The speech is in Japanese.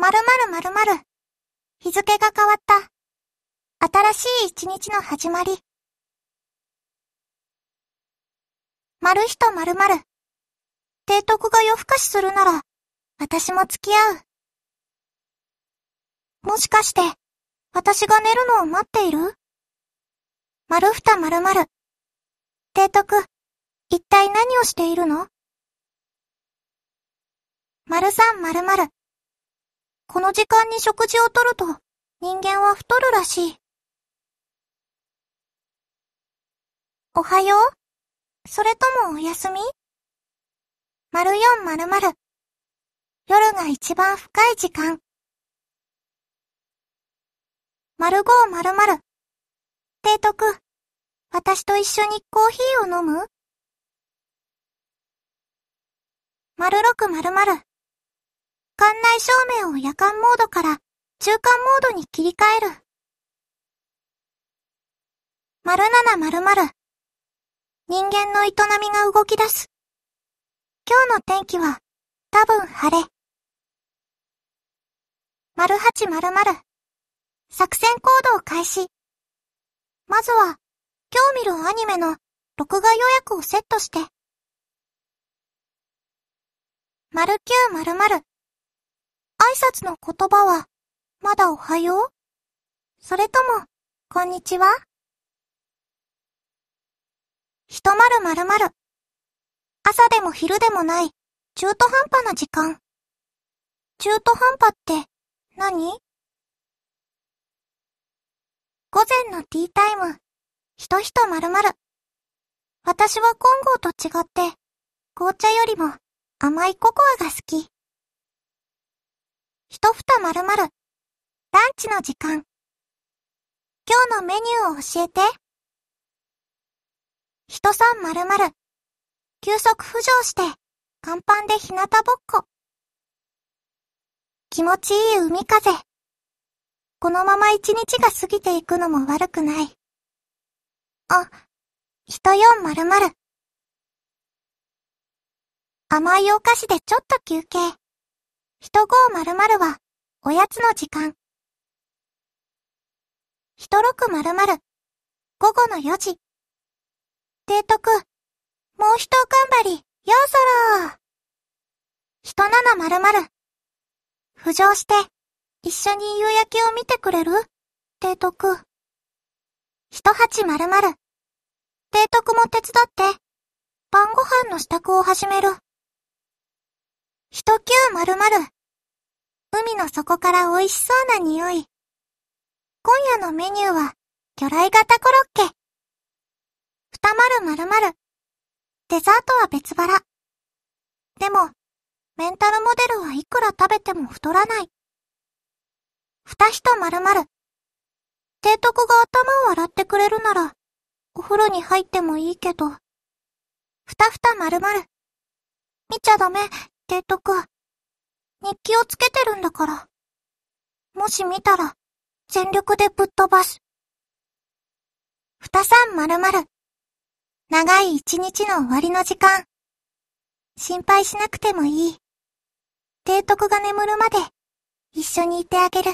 〇〇〇〇。日付が変わった。新しい一日の始まり。丸ひと〇〇。提督が夜更かしするなら、私も付き合う。もしかして、私が寝るのを待っているるふた〇〇。提督、一体何をしているの丸三〇〇。この時間に食事をとると人間は太るらしい。おはようそれともおやすみ丸四丸丸。夜が一番深い時間。丸五丸丸。提督、私と一緒にコーヒーを飲む丸六丸丸。館内照明を夜間モードから中間モードに切り替える。0700人間の営みが動き出す。今日の天気は多分晴れ。0800作戦行動開始。まずは今日見るアニメの録画予約をセットして。0900挨拶の言葉は、まだおはようそれとも、こんにちはひとまるまるまる。朝でも昼でもない、中途半端な時間。中途半端って何、午前のティータイム、ひとひとまるまる。私は金剛と違って、紅茶よりも甘いココアが好き。一蓋まるまる。ランチの時間。今日のメニューを教えて。人さんまるまる。急速浮上して、甲板で日向ぼっこ。気持ちいい海風。このまま一日が過ぎていくのも悪くない。あ、人んまるまる。甘いお菓子でちょっと休憩。人5まるは、おやつの時間。一600、午後の4時。提督、もう一頑張り、ようそろ人700、浮上して、一緒に夕焼けを見てくれる提督。一800、提督も手伝って、晩ご飯の支度を始める。一級丸々。海の底から美味しそうな匂い。今夜のメニューは、魚雷型コロッケ。二丸丸々。デザートは別腹。でも、メンタルモデルはいくら食べても太らない。二人丸々。提督が頭を洗ってくれるなら、お風呂に入ってもいいけど。ふたふたまるまる。見ちゃダメ、提督、日記をつけてるんだから。もし見たら、全力でぶっ飛ばす。二三〇〇。長い一日の終わりの時間。心配しなくてもいい。提督が眠るまで、一緒にいてあげる。